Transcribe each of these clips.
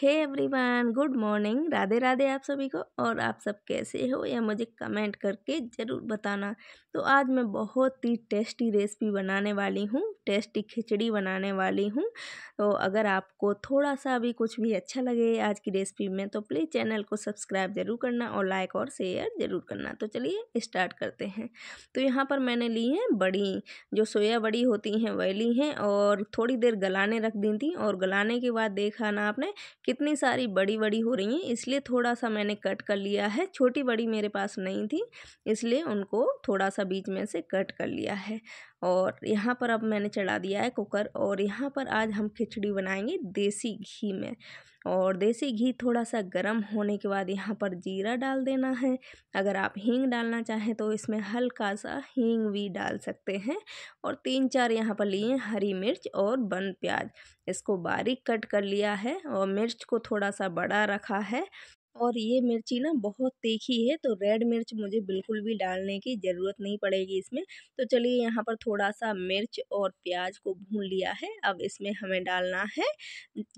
हे everyone good morning Radhe Radhe आप सभी को और आप सब कैसे हो यह मुझे कमेंट करके ज़रूर बताना तो आज मैं बहुत ही टेस्टी रेसिपी बनाने वाली हूँ टेस्टी खिचड़ी बनाने वाली हूँ तो अगर आपको थोड़ा सा भी कुछ भी अच्छा लगे आज की रेसिपी में तो प्लीज़ चैनल को सब्सक्राइब ज़रूर करना और लाइक और शेयर ज़रूर करना तो चलिए स्टार्ट करते हैं तो यहाँ पर मैंने ली हैं बड़ी जो सोया बड़ी होती हैं वह ली हैं और थोड़ी देर गलाने रख दी थी और गलाने के बाद देखा ना आपने कितनी सारी बड़ी बड़ी हो रही हैं इसलिए थोड़ा सा मैंने कट कर लिया है छोटी बड़ी मेरे पास नहीं थी इसलिए उनको थोड़ा सा बीच में से कट कर लिया है और यहाँ पर अब मैंने चढ़ा दिया है कुकर और यहाँ पर आज हम खिचड़ी बनाएंगे देसी घी में और देसी घी थोड़ा सा गर्म होने के बाद यहाँ पर जीरा डाल देना है अगर आप हींग डालना चाहें तो इसमें हल्का सा हींग भी डाल सकते हैं और तीन चार यहाँ पर लिए हरी मिर्च और बन प्याज इसको बारीक कट कर लिया है और मिर्च को थोड़ा सा बड़ा रखा है और ये मिर्ची ना बहुत तीखी है तो रेड मिर्च मुझे बिल्कुल भी डालने की ज़रूरत नहीं पड़ेगी इसमें तो चलिए यहाँ पर थोड़ा सा मिर्च और प्याज को भून लिया है अब इसमें हमें डालना है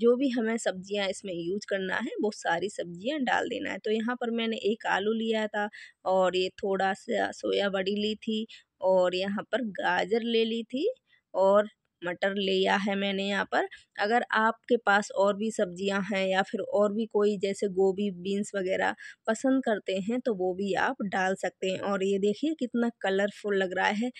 जो भी हमें सब्जियाँ इसमें यूज करना है वो सारी सब्जियाँ डाल देना है तो यहाँ पर मैंने एक आलू लिया था और ये थोड़ा सा सोया बड़ी ली थी और यहाँ पर गाजर ले ली थी और मटर लिया है मैंने यहाँ पर अगर आपके पास और भी सब्जियाँ हैं या फिर और भी कोई जैसे गोभी बीन्स वगैरह पसंद करते हैं तो वो भी आप डाल सकते हैं और ये देखिए कितना कलरफुल लग रहा है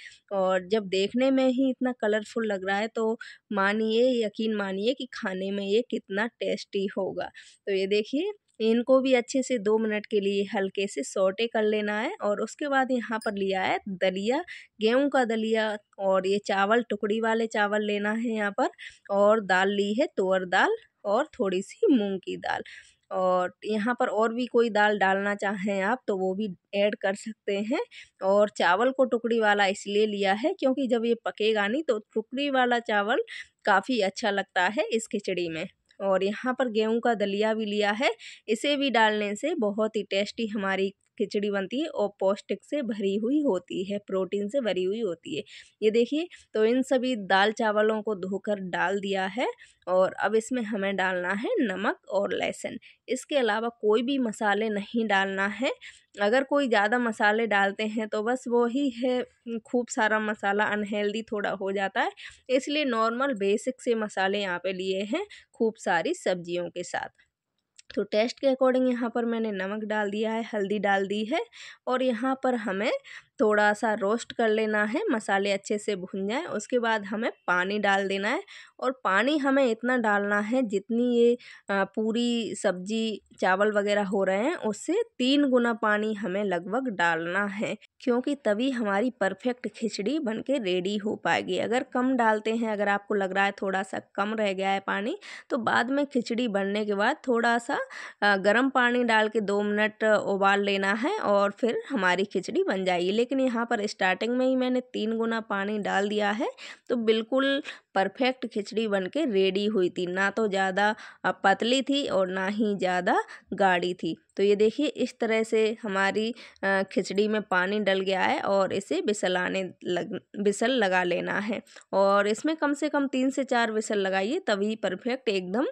और जब देखने में ही इतना कलरफुल लग रहा है तो मानिए यकीन मानिए कि खाने में ये कितना टेस्टी होगा तो ये देखिए इनको भी अच्छे से दो मिनट के लिए हल्के से सोटे कर लेना है और उसके बाद यहाँ पर लिया है दलिया गेहूं का दलिया और ये चावल टुकड़ी वाले चावल लेना है यहाँ पर और दाल ली है तुअर दाल और थोड़ी सी मूंग की दाल और यहाँ पर और भी कोई दाल डालना चाहें आप तो वो भी ऐड कर सकते हैं और चावल को टुकड़ी वाला इसलिए लिया है क्योंकि जब ये पकेगा नहीं तो टुकड़ी वाला चावल काफ़ी अच्छा लगता है इस खिचड़ी में और यहाँ पर गेहूँ का दलिया भी लिया है इसे भी डालने से बहुत ही टेस्टी हमारी खिचड़ी बनती है और पौष्टिक से भरी हुई होती है प्रोटीन से भरी हुई होती है ये देखिए तो इन सभी दाल चावलों को धोकर डाल दिया है और अब इसमें हमें डालना है नमक और लहसुन इसके अलावा कोई भी मसाले नहीं डालना है अगर कोई ज़्यादा मसाले डालते हैं तो बस वही है खूब सारा मसाला अनहेल्दी थोड़ा हो जाता है इसलिए नॉर्मल बेसिक से मसाले यहाँ पे लिए हैं खूब सारी सब्जियों के साथ तो टेस्ट के अकॉर्डिंग यहाँ पर मैंने नमक डाल दिया है हल्दी डाल दी है और यहाँ पर हमें थोड़ा सा रोस्ट कर लेना है मसाले अच्छे से भुन जाए उसके बाद हमें पानी डाल देना है और पानी हमें इतना डालना है जितनी ये पूरी सब्जी चावल वगैरह हो रहे हैं उससे तीन गुना पानी हमें लगभग डालना है क्योंकि तभी हमारी परफेक्ट खिचड़ी बन के रेडी हो पाएगी अगर कम डालते हैं अगर आपको लग रहा है थोड़ा सा कम रह गया है पानी तो बाद में खिचड़ी बनने के बाद थोड़ा सा गर्म पानी डाल के दो मिनट उबाल लेना है और फिर हमारी खिचड़ी बन जाएगी लेकिन यहाँ पर स्टार्टिंग में ही मैंने तीन गुना पानी डाल दिया है तो बिल्कुल परफेक्ट खिचड़ी बन के रेडी हुई थी ना तो ज़्यादा पतली थी और ना ही ज़्यादा गाढ़ी थी तो ये देखिए इस तरह से हमारी खिचड़ी में पानी डल गया है और इसे बिसल आने लग बिसल लगा लेना है और इसमें कम से कम तीन से चार बिसल लगाइए तभी परफेक्ट एकदम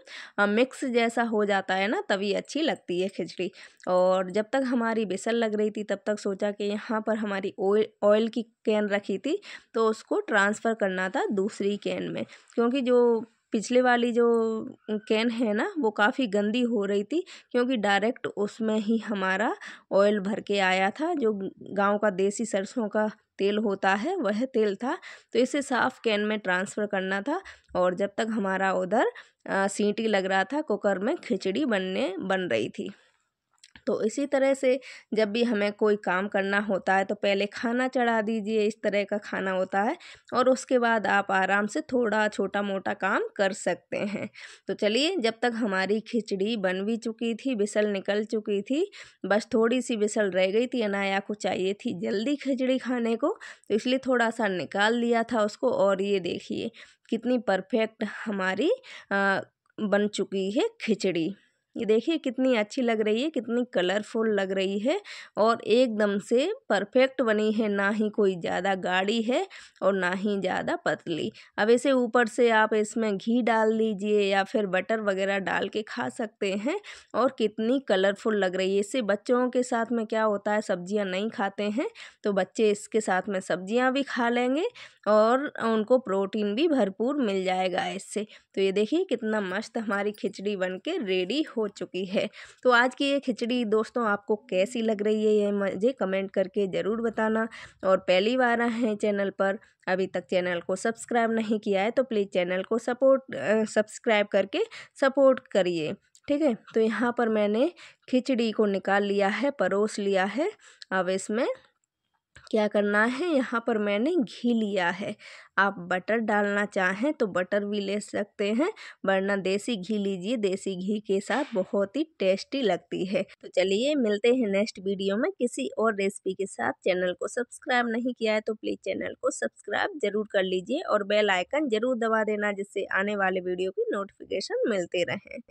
मिक्स जैसा हो जाता है ना तभी अच्छी लगती है खिचड़ी और जब तक हमारी बिसल लग रही थी तब तक सोचा कि यहाँ पर हमारी ऑयल ऑयल की कैन रखी थी तो उसको ट्रांसफ़र करना था दूसरी कैन में क्योंकि जो पिछले वाली जो कैन है ना वो काफ़ी गंदी हो रही थी क्योंकि डायरेक्ट उसमें ही हमारा ऑयल भर के आया था जो गाँव का देसी सरसों का तेल होता है वह तेल था तो इसे साफ़ कैन में ट्रांसफ़र करना था और जब तक हमारा उधर सीटी लग रहा था कुकर में खिचड़ी बनने बन रही थी तो इसी तरह से जब भी हमें कोई काम करना होता है तो पहले खाना चढ़ा दीजिए इस तरह का खाना होता है और उसके बाद आप आराम से थोड़ा छोटा मोटा काम कर सकते हैं तो चलिए जब तक हमारी खिचड़ी बन भी चुकी थी बिसल निकल चुकी थी बस थोड़ी सी बिसल रह गई थी अनाया को चाहिए थी जल्दी खिचड़ी खाने को तो इसलिए थोड़ा सा निकाल लिया था उसको और ये देखिए कितनी परफेक्ट हमारी आ, बन चुकी है खिचड़ी ये देखिए कितनी अच्छी लग रही है कितनी कलरफुल लग रही है और एकदम से परफेक्ट बनी है ना ही कोई ज़्यादा गाढ़ी है और ना ही ज़्यादा पतली अब इसे ऊपर से आप इसमें घी डाल दीजिए या फिर बटर वगैरह डाल के खा सकते हैं और कितनी कलरफुल लग रही है इससे बच्चों के साथ में क्या होता है सब्जियाँ नहीं खाते हैं तो बच्चे इसके साथ में सब्जियाँ भी खा लेंगे और उनको प्रोटीन भी भरपूर मिल जाएगा इससे तो ये देखिए कितना मस्त हमारी खिचड़ी बन के रेडी हो चुकी है तो आज की ये खिचड़ी दोस्तों आपको कैसी लग रही है ये मुझे कमेंट करके ज़रूर बताना और पहली बार आए हैं चैनल पर अभी तक चैनल को सब्सक्राइब नहीं किया है तो प्लीज़ चैनल को सपोर्ट सब्सक्राइब करके सपोर्ट करिए ठीक है तो यहाँ पर मैंने खिचड़ी को निकाल लिया है परोस लिया है अब इसमें क्या करना है यहाँ पर मैंने घी लिया है आप बटर डालना चाहें तो बटर भी ले सकते हैं वरना देसी घी लीजिए देसी घी के साथ बहुत ही टेस्टी लगती है तो चलिए मिलते हैं नेक्स्ट वीडियो में किसी और रेसिपी के साथ चैनल को सब्सक्राइब नहीं किया है तो प्लीज़ चैनल को सब्सक्राइब जरूर कर लीजिए और बेल आइकन जरूर दबा देना जिससे आने वाले वीडियो की नोटिफिकेशन मिलते रहे हैं